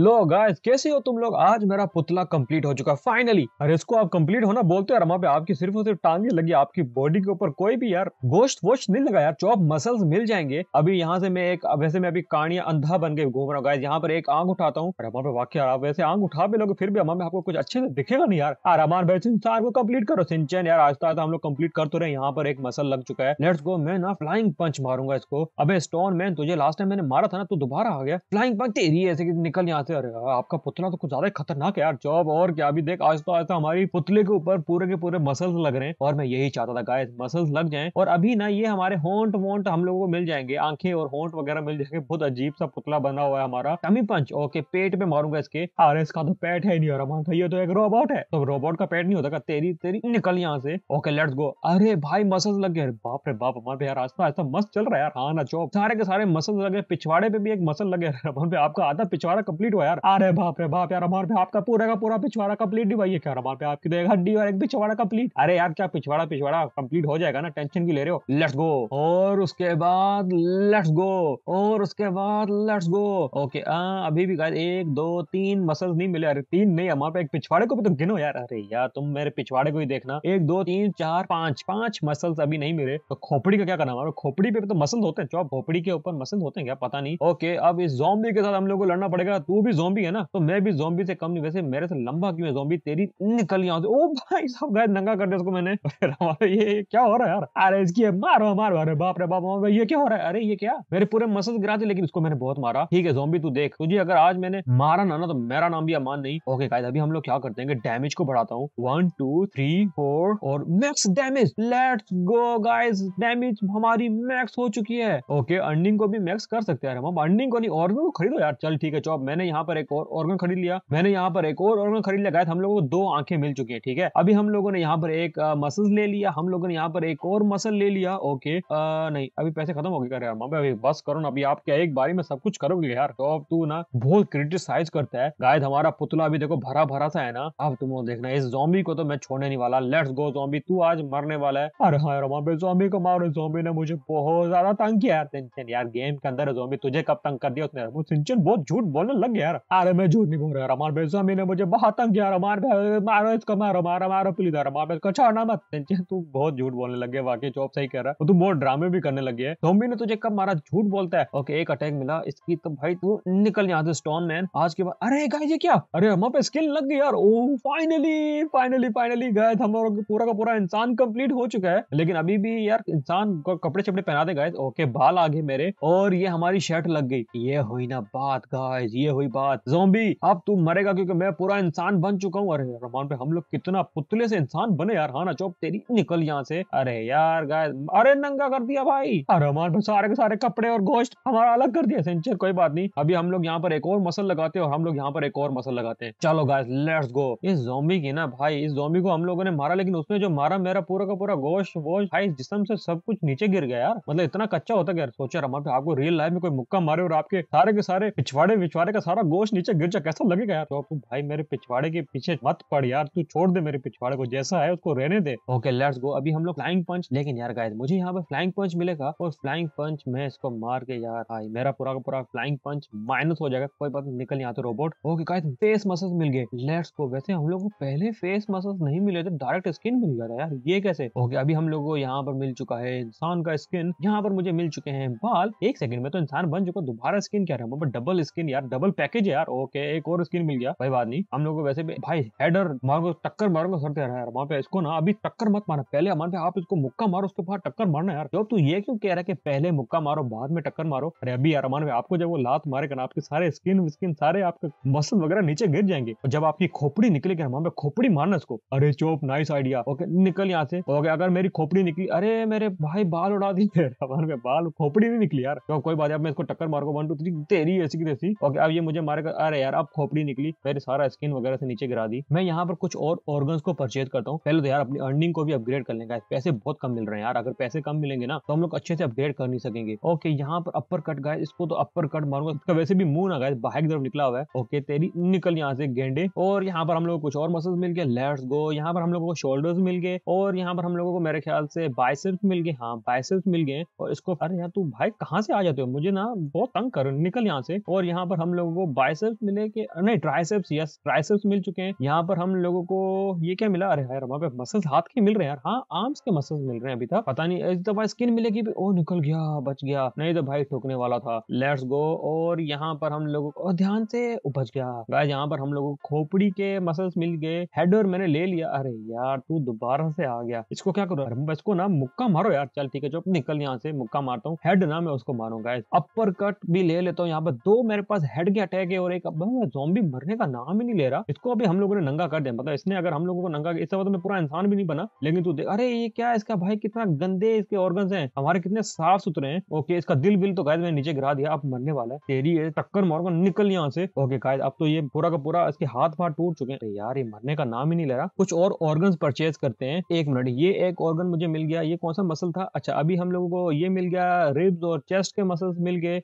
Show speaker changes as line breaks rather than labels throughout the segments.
लो guys कैसे हो तुम लोग आज मेरा पुतला कंप्लीट हो चुका फाइनली अरे इसको आप कंप्लीट होना बोलते हो रमा पे आपकी सिर्फ और सिर्फ टांगे लगी आपकी बॉडी के ऊपर कोई भी यार गोश्त वोश्त नहीं लगा यार चौप मसल्स मिल जाएंगे अभी यहाँ से मैं एक वैसे मैं अभी कानिया अंधा बन के घूम रहा हूँ गाय यहाँ पर एक आंख उठाता हूँ रमा पे वाक्य आप वैसे आंग उठा भी लोगे फिर भी हमारे आपको कुछ अच्छे से दिखेगा नहीं यार रमान भाई सिंह को कम्प्लीट करो सिंचन यार आज तक हम लोग कम्प्लीट करते रहे यहाँ पर एक मसल लग चुका है लेट्स गो मैं ना फ्लाइंग पंच मारूंगा इसको अब स्टोन मैन तुझे लास्ट टाइम मैंने मारा था ना तो दोबारा आ गया फ्लाइंग पंच तेरी ऐसे निकल यहाँ दिखाते अरे आपका पुतला तो कुछ ज्यादा खतरनाक है यार जॉब और क्या अभी देख आज तो आज तो हमारी पुतले के ऊपर पूरे के पूरे मसल्स लग रहे हैं और मैं यही चाहता था गाइस मसल्स लग जाए और अभी ना ये हमारे होंट वोंट हम लोगों को मिल जाएंगे आंखें और होंट वगैरह मिल जाएंगे बहुत अजीब सा पुतला बना हुआ है हमारा टमी पंच ओके पेट पे मारूंगा इसके अरे इसका तो पेट है नहीं अरमान का ये तो एक रोबोट है तो रोबोट का पेट नहीं होता तेरी तेरी निकल यहाँ से ओके लेट्स गो अरे भाई मसल्स लग गए बाप रे बाप हमारे यार आज तो आज तो मस्त चल रहा है यार हाँ ना चौक सारे के सारे मसल्स लगे पिछवाड़े पे भी एक मसल लगे पे आपका आधा पिछवाड़ा कंप्लीट कंप्लीट हुआ यार अरे बाप रे बाप यार हमारे आपका पूरा का पूरा पिछवाड़ा कंप्लीट नहीं भाई क्या हमारे आपकी तो एक हड्डी और एक पिछवाड़ा कंप्लीट अरे यार क्या पिछवाड़ा पिछवाड़ा कंप्लीट हो जाएगा ना टेंशन भी ले रहे हो लेट्स गो और उसके बाद लेट्स गो और उसके बाद लेट्स गो ओके आ, अभी भी गाइस एक दो तीन मसल नहीं मिले अरे तीन नहीं हमारे एक पिछवाड़े को भी तो गिनो यार अरे यार तुम मेरे पिछवाड़े को ही देखना एक दो तीन चार पांच पांच मसल अभी नहीं मिले तो खोपड़ी का क्या करना हमारे खोपड़ी पे तो मसल होते हैं चौब खोपड़ी के ऊपर मसल होते हैं क्या पता नहीं ओके अब इस जॉम्बी के साथ हम लोग को लड़ना पड़ेगा तू भी जोम्बी है ना तो मैं भी जोम्बी से कम नहीं वैसे मेरे से लंबा क्यों है जोम्बी तेरी निकल यहाँ से ओ भाई साहब गाय नंगा कर दिया उसको मैंने ये क्या हो रहा है यार अरे इसकी मारो मारो अरे बाप रे बाप ये क्या हो रहा है अरे ये क्या मेरे पूरे मसल गिरा थे लेकिन उसको मैंने बहुत मारा ठीक है जोम्बी तू देख तुझे तो अगर आज मैंने मारा ना ना तो मेरा नाम भी अमान नहीं ओके गाइस अभी हम लोग क्या करते हैं डैमेज को बढ़ाता हूँ वन टू थ्री फोर और max damage let's go guys damage हमारी मैक्स हो चुकी है ओके अर्निंग को भी मैक्स कर सकते हैं अर्निंग को नहीं और खरीदो यार चल ठीक है चौब मैंने यहाँ पर एक और ऑर्गन खरीद लिया मैंने यहाँ पर एक और ऑर्गन खरीद लिया गायद हम लोगों को दो आंखें मिल चुकी है ठीक है अभी हम लोगों ने यहाँ पर एक मसल ले लिया हम लोगों ने यहाँ पर एक और मसल ले लिया ओके नहीं अभी पैसे खत्म हो गए यार अभी बस करो ना अभी आप क्या एक बारी में सब कुछ करोगे यार तो अब तू ना बहुत क्रिटिसाइज करता है गायद हमारा पुतला अभी देखो भरा भरा सा है ना अब तुम देखना इस जॉम्बी को तो मैं छोड़ने नहीं वाला लेट्स गो जॉम्बी तू आज मरने वाला है अरे हाँ यार जॉम्बी को मारो जॉम्बी ने मुझे बहुत ज्यादा तंग किया यार टेंशन यार गेम के अंदर जॉम्बी तुझे कब तंग कर दिया उसने वो सिंचन बहुत झूठ बोलने लग गया यार अरे मैं झूठ नहीं बोल रहा यार हमारे भाई जमीन ने मुझे बहुत तंग किया हमारे भाई मारो इसको मारो मारो मारो प्लीज यार हमारे भाई छोड़ना मत तू बहुत झूठ बोलने लगे वाकई चौप सही कह रहा है तू बहुत ड्रामे भी करने लगे है जोम्बी ने तुझे कब मारा झूठ बोलता है ओके एक अटैक मिला इसकी तो भाई तू निकल यहाँ से स्टोन मैन आज के बाद अरे गाइस ये क्या अरे हम पे स्किल लग गई यार ओ फाइनली फाइनली फाइनली गाइस हम लोग पूरा का पूरा इंसान कंप्लीट हो चुका है लेकिन अभी भी यार इंसान को कपड़े चपड़े पहना दे गाइस ओके बाल आ गए मेरे और ये हमारी शर्ट लग गई ये हुई ना बात गाइस ये हुई बात जोम्बी अब तू मरेगा क्योंकि मैं पूरा इंसान बन चुका हूँ अरे रमान पे हम लोग कितना पुतले से इंसान बने यार हाना चौप तेरी निकल यहाँ से अरे यार गाय अरे नंगा कर दिया भाई अरे रहमान सारे के सारे कपड़े और गोश्त हमारा अलग कर दिया सेंचर कोई बात नहीं अभी हम लोग यहाँ पर एक और मसल लगाते हैं और हम लोग यहाँ पर एक और मसल लगाते हैं चलो गाय लेट्स गो इस जोम्बी की ना भाई इस जोम्बी को हम लोगों ने मारा लेकिन उसने जो मारा मेरा पूरा का पूरा गोश्त वोश भाई जिसम से सब कुछ नीचे गिर गया यार मतलब इतना कच्चा होता यार सोचा रमान पे आपको रियल लाइफ में कोई मुक्का मारे और आपके सारे के सारे पिछवाड़े विछवाड़े का सारा गोश्त नीचे गिर जाए कैसा लगेगा यार तो तू भाई मेरे पिछवाड़े के पीछे मत पड़ यार तू छोड़ दे मेरे पिछवाड़े को जैसा है उसको रहने दे ओके लेट्स गो अभी हम लोग फ्लाइंग पंच लेकिन यार गाय मुझे यहाँ पे फ्लाइंग पंच मिलेगा और फ्लाइंग पंच में इसको मार के यार भाई मेरा पूरा का पूरा फ्लाइंग पंच माइनस हो जाएगा कोई बात निकल नहीं आते robot okay guy face muscles मिल गए लेट्स गो वैसे हम लोग को पहले फेस मसल्स नहीं मिले थे डायरेक्ट स्किन मिल गया था यार ये कैसे ओके अभी हम लोग को यहाँ पर मिल चुका है इंसान का स्किन यहाँ पर मुझे मिल चुके हैं बाल एक सेकंड में तो इंसान बन चुका दोबारा स्किन क्या रहा है डबल स्किन यार डबल पैक पैकेज है यार ओके एक और स्किन मिल गया भाई बात नहीं हम लोग वैसे भी भाई हेडर मारो टक्कर मारो सड़ते रहा यार वहाँ पे इसको ना अभी टक्कर मत मारना पहले हमारे पे आप इसको मुक्का मारो उसके बाद टक्कर मारना यार जब तो तू ये क्यों कह रहा है कि पहले मुक्का मारो बाद में टक्कर मारो अरे अभी यार हमारे आपको जब वो लात मारेगा ना आपके सारे स्किन विस्किन सारे आपके मसल वगैरह नीचे गिर जाएंगे और जब आपकी खोपड़ी निकलेगी हमारे खोपड़ी मारना इसको अरे चोप नाइस आइडिया ओके निकल यहाँ से ओके अगर मेरी खोपड़ी निकली अरे मेरे भाई बाल उड़ा दी हमारे बाल खोपड़ी नहीं निकली यार कोई बात मैं इसको टक्कर मारूंगा वन टू थ्री तेरी ऐसी की तैसी ओके अब ये मुझे मारे कर अरे यार अब खोपड़ी निकली मेरे सारा स्किन वगैरह से नीचे गिरा दी मैं यहाँ पर कुछ और ऑर्गन को परचेज करता हूँ पहले तो यार अपनी अर्निंग को भी अपग्रेड कर लेगा पैसे बहुत कम मिल रहे हैं यार अगर पैसे कम मिलेंगे ना तो हम लोग अच्छे से अपग्रेड कर नहीं सकेंगे ओके यहाँ पर अपर कट गाय इसको तो अपर कट मारूंगा इसका वैसे भी मुंह ना गाय बाहर की तरफ निकला हुआ है ओके तेरी निकल यहाँ से गेंडे और यहाँ पर हम लोग कुछ और मसल मिल गए लेट्स गो यहाँ पर हम लोगों को शोल्डर्स मिल गए और यहाँ पर हम लोगों को मेरे ख्याल से बाइसेप्स मिल गए हाँ बाइसेप्स मिल गए और इसको अरे यार तू भाई कहाँ से आ जाते हो मुझे ना बहुत तंग कर निकल यहाँ से और यहाँ पर हम लोगों को बाइसेप्स मिले के नहीं ट्राइसेप्स यस ट्राइसेप्स मिल चुके हैं यहाँ पर हम लोगों को ये क्या मिला अरे यार वहाँ पे मसल्स हाथ के मिल रहे हैं यार हाँ आर्म्स के मसल्स मिल रहे हैं अभी तक पता नहीं इस दफा स्किन मिलेगी ओ निकल गया बच गया नहीं तो भाई ठोकने वाला था लेट्स गो और यहाँ पर हम लोगों को ध्यान से उपज गया भाई यहाँ पर हम लोगों को खोपड़ी के मसल्स मिल गए हेड और मैंने ले लिया अरे यार तू दोबारा से आ गया इसको क्या करो इसको ना मुक्का मारो यार चल ठीक है जो निकल यहाँ से मुक्का मारता हूँ हेड ना मैं उसको मारूंगा अपर कट भी ले लेता हूँ यहाँ पर दो मेरे पास हेड के अटैक है और एक जॉम्बी मरने का नाम ही नहीं ले रहा इसको अभी हम लोगों ने नंगा कर दिया मतलब इसने अगर हम लोगों को नंगा इससे तो मैं पूरा इंसान भी नहीं बना लेकिन तू देख अरे ये क्या इसका भाई कितना गंदे इसके ऑर्गन है हमारे कितने साफ सुथरे हैं ओके इसका दिल बिल तो गायद मैंने नीचे गिरा दिया अब मरने वाला है तेरी टक्कर मारो निकल यहाँ से ओके गायद अब तो ये पूरा का पूरा इसके हाथ फाट टूट चुके हैं यार ये मरने का नाम ही नहीं ले रहा कुछ और ऑर्गन परचेज करते हैं एक मिनट ये एक ऑर्गन मुझे मिल गया ये कौन सा मसल था अच्छा अभी हम लोगों को ये मिल गया रिब्स और चेस्ट के मसल्स मिल गए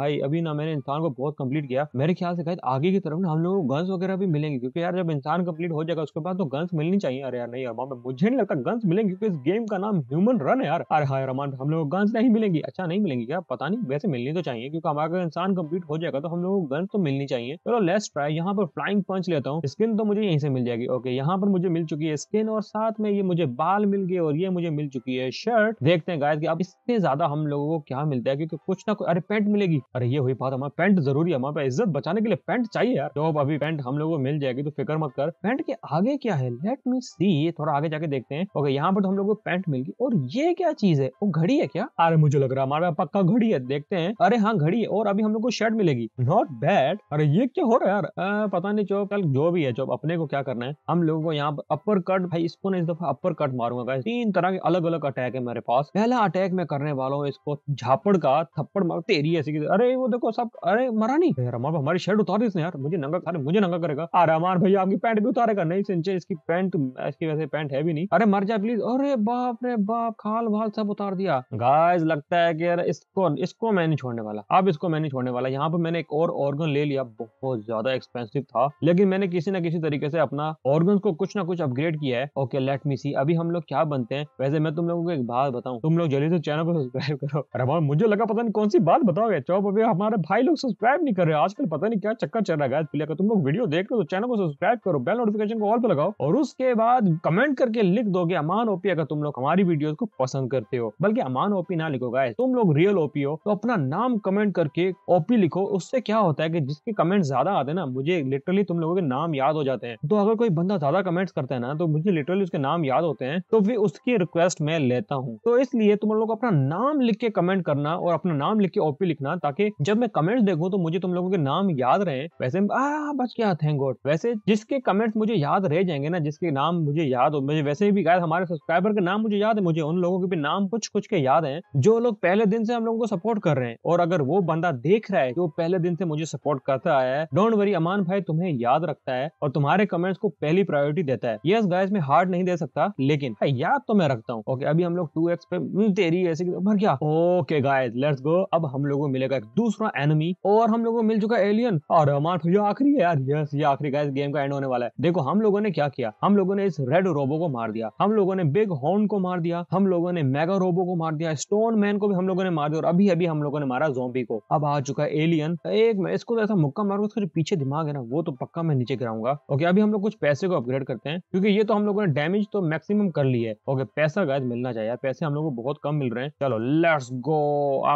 भाई अभी ना मैंने इंसान को बहुत कंप्लीट किया किया मेरे ख्याल से शायद आगे की तरफ ना हम लोग को गन्स वगैरह भी मिलेंगे क्योंकि यार जब इंसान कंप्लीट हो जाएगा उसके बाद तो गन्स मिलनी चाहिए अरे यार नहीं अरमान मुझे नहीं लगता गन्स मिलेंगे क्योंकि इस गेम का नाम ह्यूमन रन है यार अरे हाँ अरमान हम लोग गन्स नहीं मिलेंगी अच्छा नहीं मिलेंगी क्या पता नहीं वैसे मिलनी तो चाहिए क्योंकि हमारा इंसान कंप्लीट हो जाएगा तो हम लोग को गन्स तो मिलनी चाहिए चलो लेट्स ट्राई यहाँ पर फ्लाइंग पंच लेता हूँ स्किन तो मुझे यहीं से मिल जाएगी ओके यहाँ पर मुझे मिल चुकी है स्किन और साथ में ये मुझे बाल मिल गए और ये मुझे मिल चुकी है शर्ट देखते हैं गायद की अब इससे ज्यादा हम लोगों को क्या मिलता है क्योंकि कुछ ना कुछ अरे पेंट मिलेगी अरे ये हुई बात हमारा पेंट जरूरी है हमारे इज्जत बचाने के लिए पैंट चाहिए यार जॉब अभी पैंट हम लोग को मिल जाएगी तो फिक्र मत कर पैंट के आगे क्या है लेट मी सी थोड़ा आगे जाके देखते हैं ओके यहाँ पर तो हम लोग को पैंट मिल गई और ये क्या चीज है वो घड़ी है क्या अरे मुझे लग रहा है हमारा पक्का घड़ी है देखते हैं अरे हाँ घड़ी है और अभी हम लोग को शर्ट मिलेगी नॉट बैड अरे ये क्या हो रहा है यार आ, पता नहीं चौब कल जो भी है चौब अपने को क्या करना है हम लोगों को यहाँ अपर कट भाई इसको ना इस दफा अपर कट मारूंगा तीन तरह के अलग अलग अटैक है मेरे पास पहला अटैक मैं करने वाला हूँ इसको झापड़ का थप्पड़ मार तेरी अरे वो देखो सब अरे मरा नहीं अरमान हमारी शर्ट उतार इसने यार मुझे नंगा अरे मुझे नंगा करेगा अरे अरमान भैया आपकी पैंट भी उतारेगा नहीं सिंचे इसकी पैंट इसकी वैसे पैंट है भी नहीं अरे मर जाए प्लीज अरे बाप रे बाप खाल वाल सब उतार दिया गाइस लगता है कि यार इसको इसको मैं नहीं छोड़ने वाला अब इसको मैं नहीं छोड़ने वाला यहाँ पर मैंने एक और ऑर्गन ले लिया बहुत ज्यादा एक्सपेंसिव था लेकिन मैंने किसी ना किसी तरीके से अपना ऑर्गन को कुछ ना कुछ अपग्रेड किया है ओके लेट मी सी अभी हम लोग क्या बनते हैं वैसे मैं तुम लोगों को एक बात बताऊँ तुम लोग जल्दी से चैनल को सब्सक्राइब करो अरे मुझे लगा पता नहीं कौन सी बात बताओगे चौप अभी हमारे भाई लोग सब्सक्राइब नहीं कर रहे आज आजकल पता नहीं क्या चक्कर चल रहा है प्लेयर का तुम लोग वीडियो देख रहे हो तो चैनल को सब्सक्राइब करो बेल नोटिफिकेशन को ऑल पे लगाओ और उसके बाद कमेंट करके लिख दोगे अमान ओपी अगर तुम लोग हमारी वीडियो को पसंद करते हो बल्कि अमान ओपी ना लिखो गाय तुम लोग रियल ओपी हो तो अपना नाम कमेंट करके ओपी लिखो उससे क्या होता है कि जिसके कमेंट ज्यादा आते हैं ना मुझे लिटरली तुम लोगों के नाम याद हो जाते हैं तो अगर कोई बंदा ज्यादा कमेंट्स करता है ना तो मुझे लिटरली उसके नाम याद होते हैं तो फिर उसकी रिक्वेस्ट मैं लेता हूँ तो इसलिए तुम लोग अपना नाम लिख के कमेंट करना और अपना नाम लिख के ओपी लिखना ताकि जब मैं कमेंट देखूँ तो मुझे तुम लोगों लोगों के नाम याद रहे वैसे आ, हाँ, बच गया थैंक गॉड वैसे जिसके कमेंट्स मुझे याद रह जाएंगे ना जिसके नाम मुझे याद हो मुझे वैसे भी गायद हमारे सब्सक्राइबर के नाम मुझे याद है मुझे उन लोगों के भी नाम कुछ कुछ के याद है जो लोग पहले दिन से हम लोगों को सपोर्ट कर रहे हैं और अगर वो बंदा देख रहा है जो पहले दिन से मुझे सपोर्ट करता आया है डोंट वरी अमान भाई तुम्हें याद रखता है और तुम्हारे कमेंट्स को पहली प्रायोरिटी देता है यस yes, गाइस मैं हार्ड नहीं दे सकता लेकिन याद तो मैं रखता हूँ ओके अभी हम लोग टू एक्स पे हम्म, तेरी ऐसे भर गया ओके गाइस लेट्स गो अब हम लोगों को मिलेगा एक दूसरा एनिमी और हम लोग को मिल मिल चुका एलियन और हमारा तो ये आखिरी है यार यस ये आखिरी का गेम का एंड होने वाला है देखो हम लोगों ने क्या किया हम लोगों ने इस रेड रोबो को मार दिया हम लोगों ने बिग हॉर्न को मार दिया हम लोगों ने मेगा रोबो को मार दिया स्टोन मैन को भी हम लोगों ने मार दिया और अभी अभी हम लोगों ने मारा जोम्बी को अब आ चुका है एलियन एक मैं इसको तो ऐसा मुक्का मारूंगा उसका जो पीछे दिमाग है ना वो तो पक्का मैं नीचे गिराऊंगा ओके अभी हम लोग कुछ पैसे को अपग्रेड करते हैं क्योंकि ये तो हम लोगों ने डैमेज तो मैक्सिमम कर लिया है ओके पैसा गायद मिलना चाहिए पैसे हम लोग को बहुत कम मिल रहे हैं चलो लेट्स गो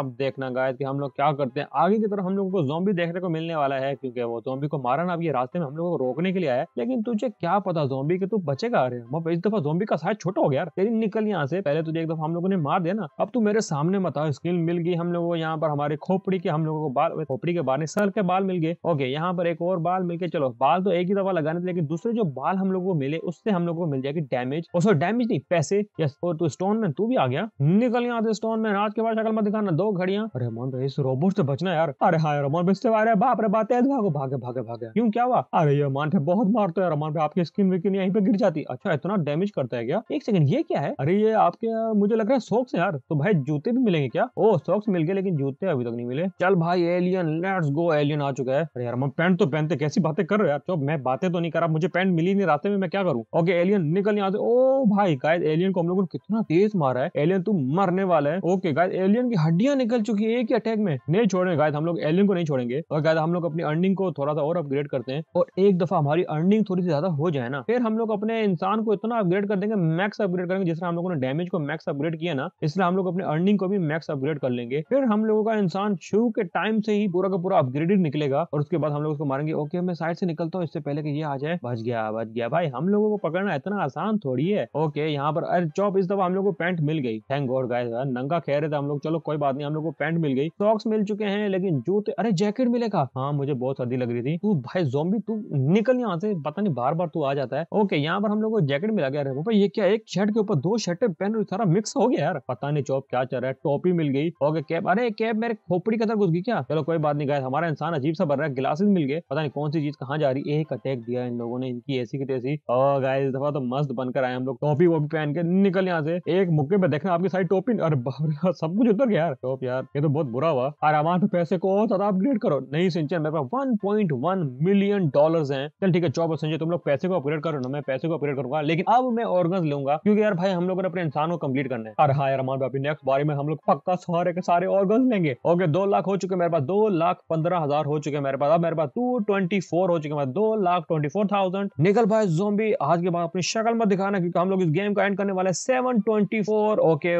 आप देखना गायद की हम लोग क्या करते हैं आगे की तरफ हम लोगों को जोम्बी देख देखने को मिलने वाला है क्योंकि वो जोम्बी को मारना अब ये रास्ते में हम लोगों को रोकने के लिए आया लेकिन तुझे क्या पता जोम्बी के तू बचेगा अरे हम इस दफा जोम्बी का साइज छोटा हो गया तेरी निकल यहाँ से पहले तुझे एक दफा हम लोगों ने मार दिया ना अब तू मेरे सामने बताओ स्किल मिल गई हम लोगों को यहाँ पर हमारे खोपड़ी के हम लोगों को बाल खोपड़ी के बाल सर के बाल मिल गए ओके यहाँ पर एक और बाल मिल के चलो बाल तो एक ही दफा लगाने थे लेकिन दूसरे जो बाल हम लोगों को मिले उससे हम लोगों को मिल जाएगी डैमेज और सॉरी डैमेज नहीं पैसे यस और तू स्टोन मैन तू भी आ गया निकल यहाँ से स्टोन मैन आज के बाद शक्ल मत दिखाना दो घड़िया अरे मोहन भाई इस रोबोट से बचना यार अरे हाँ रमोन भाई अरे बाप रे बात तेज भागो भागे भागे भागे क्यों क्या हुआ अरे ये अमान तो पे बहुत मारते है अमान पे आपकी स्किन विकिन यहीं पे गिर जाती अच्छा इतना डैमेज करता है क्या एक सेकंड ये क्या है अरे ये आपके मुझे लग रहा है सॉक्स यार तो भाई जूते भी मिलेंगे क्या ओ सॉक्स मिल गए लेकिन जूते अभी तक नहीं मिले चल भाई एलियन लेट्स गो एलियन आ चुका है अरे यार मैं पैंट तो पहनते कैसी बातें कर रहे यार चुप मैं बातें तो नहीं कर रहा मुझे पैंट मिली नहीं रास्ते में मैं क्या करूँ ओके एलियन निकल यहाँ से ओ भाई गाय एलियन को हम लोगों ने कितना तेज मारा है एलियन तू मरने वाला है ओके गाय एलियन की हड्डियां निकल चुकी है एक ही अटैक में नहीं छोड़े गाय हम लोग एलियन को नहीं छोड़ेंगे और क्या हम लोग अपनी अर्निंग को थोड़ा सा और अपग्रेड करते हैं और एक दफा हमारी अर्निंग थोड़ी सी ज्यादा हो जाए ना फिर हम लोग अपने इंसान को इतना अपग्रेड कर देंगे मैक्स अपग्रेड करेंगे जिस तरह हम लोगों ने डैमेज को मैक्स अपग्रेड किया ना इसलिए हम लोग अपने अर्निंग को भी मैक्स अपग्रेड कर लेंगे फिर हम लोगों का इंसान शुरू के टाइम से ही पूरा का पूरा अपग्रेडेड निकलेगा और उसके बाद हम लोग उसको मारेंगे ओके मैं साइड से निकलता हूँ इससे पहले कि ये आ जाए बच गया बच गया भाई हम लोगों को पकड़ना इतना आसान थोड़ी है ओके यहाँ पर अरे चौप इस दफा हम लोग को पैंट मिल गई थैंक गॉड गाय नंगा कह रहे थे हम लोग चलो कोई बात नहीं हम लोग को पैंट मिल गई सॉक्स मिल चुके हैं लेकिन जूते अरे जैकेट मिले ने कहा हाँ मुझे बहुत सर्दी लग रही थी तू भाई जोम्बी तू निकल यहाँ से पता नहीं बार बार तू आ जाता है ओके यहाँ पर हम लोग को जैकेट मिला गया पापा ये क्या एक शर्ट के ऊपर दो शर्टें पहन रही सारा मिक्स हो गया यार पता नहीं चौप क्या चल रहा है टोपी मिल गई ओके कैब अरे कैब मेरे खोपड़ी के अंदर घुस गई क्या चलो कोई बात नहीं गाय हमारा इंसान अजीब सा बन रहा है ग्लासेस मिल गए पता नहीं कौन सी चीज कहाँ जा रही है एक अटैक दिया इन लोगों ने इनकी ऐसी की तैसी और गाय इस दफा तो मस्त बनकर आए हम लोग टोपी वोपी पहन के निकल यहाँ से एक मुक्के पे देखना आपकी सारी टोपी अरे सब कुछ उतर गया यार टॉप यार ये तो बहुत बुरा हुआ अरे हमारे पैसे को और ज्यादा अपग्रेड करो नहीं सिंचन मेरे पास 1.1 मिलियन डॉलर्स हैं चल ठीक है चौबस संजय तुम लोग पैसे को अपग्रेड करो ना मैं पैसे को अपग्रेड करूंगा लेकिन अब मैं ऑर्गन लूंगा क्योंकि यार भाई हम लोग अपने इंसान को कम्प्लीट करने है हाँ यार हमारे बापी नेक्स्ट बारे में हम लोग पक्का सारे के सारे ऑर्गन लेंगे ओके दो लाख हो चुके मेरे पास दो लाख पंद्रह हजार हो चुके मेरे पास अब मेरे पास टू ट्वेंटी फोर हो चुके दो लाख ट्वेंटी फोर थाउजेंड निकल भाई जोम्बी आज के बाद अपनी शक्ल मत दिखाना क्योंकि हम लोग इस गेम को एंड करने वाले seven twenty four okay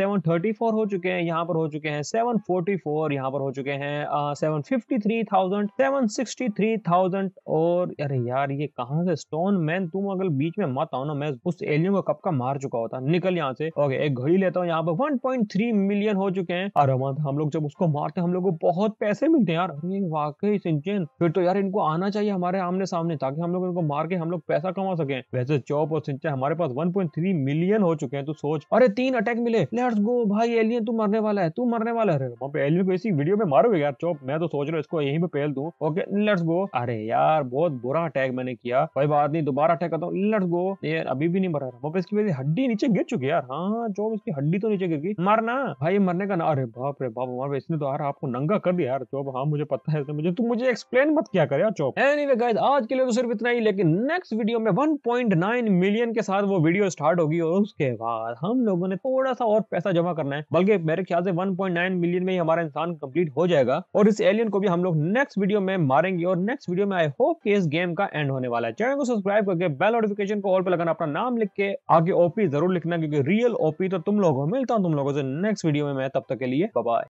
seven thirty four हो चुके हैं यहाँ पर हो चुके हैं सेवन फोर्टी फोर यहाँ पर हो चुके हैं सेवन फिफ्टी थ्री थाउजेंड और अरे यार ये कहाँ से स्टोन मैन तुम अगर बीच में मत आओ ना मैं उस एलियन को कब का मार चुका होता निकल यहाँ से ओके एक घड़ी लेता हूँ यहाँ पर वन पॉइंट थ्री मिलियन हो चुके हैं और हम लोग जब उसको मारते हम लोग को बहुत पैसे मिलते हैं यार वाकई सिंचन फिर तो यार इनको आना चाहिए हमारे आमने सामने ताकि हम लोग इनको मार के हम लोग पैसा कमा सके वैसे चौप और सिंचन हमारे पास वन पॉइंट थ्री मिलियन हो चुके हैं तो सोच अरे तीन अटैक मिले लेट्स गो भाई एलियन तू मरने वाला है तू मरने वाला है एलियन को इसी वीडियो में मारोगे यार चौप मैं तो सोच रहा इसको यहीं पे पहल दूं ओके लेट्स गो अरे यार बहुत बुरा अटैक मैंने किया कोई बात नहीं दोबारा अटैक करता हूँ लेट्स गो ये अभी भी नहीं मरा रहा इसकी मेरी हड्डी नीचे गिर चुकी यार हाँ जो इसकी हड्डी तो नीचे गिर गई मरना भाई मरने का ना अरे बाप रे बाप मार इसने तो यार आपको नंगा कर दिया यार चौप हाँ मुझे पता है मुझे तुम मुझे एक्सप्लेन मत क्या कर यार चौप वे गाइस आज के लिए तो सिर्फ इतना ही लेकिन नेक्स्ट वीडियो में 1.9 मिलियन के साथ वो वीडियो स्टार्ट होगी और उसके बाद हम लोगों ने थोड़ा सा और पैसा जमा करना है बल्कि मेरे ख्याल से 1.9 मिलियन में ही हमारा इंसान कंप्लीट हो जाएगा और इस एलियन को भी हम लोग नेक्स्ट वीडियो में मारेंगे और नेक्स्ट वीडियो में आई होप कि इस गेम का एंड होने वाला है चैनल को सब्सक्राइब करके बेल नोटिफिकेशन को ऑल पर लगाना अपना नाम लिख के आगे ओपी जरूर लिखना क्योंकि रियल ओपी तो तुम लोगों को मिलता हूं तुम लोगों से नेक्स्ट वीडियो में मैं तब तक के लिए बाय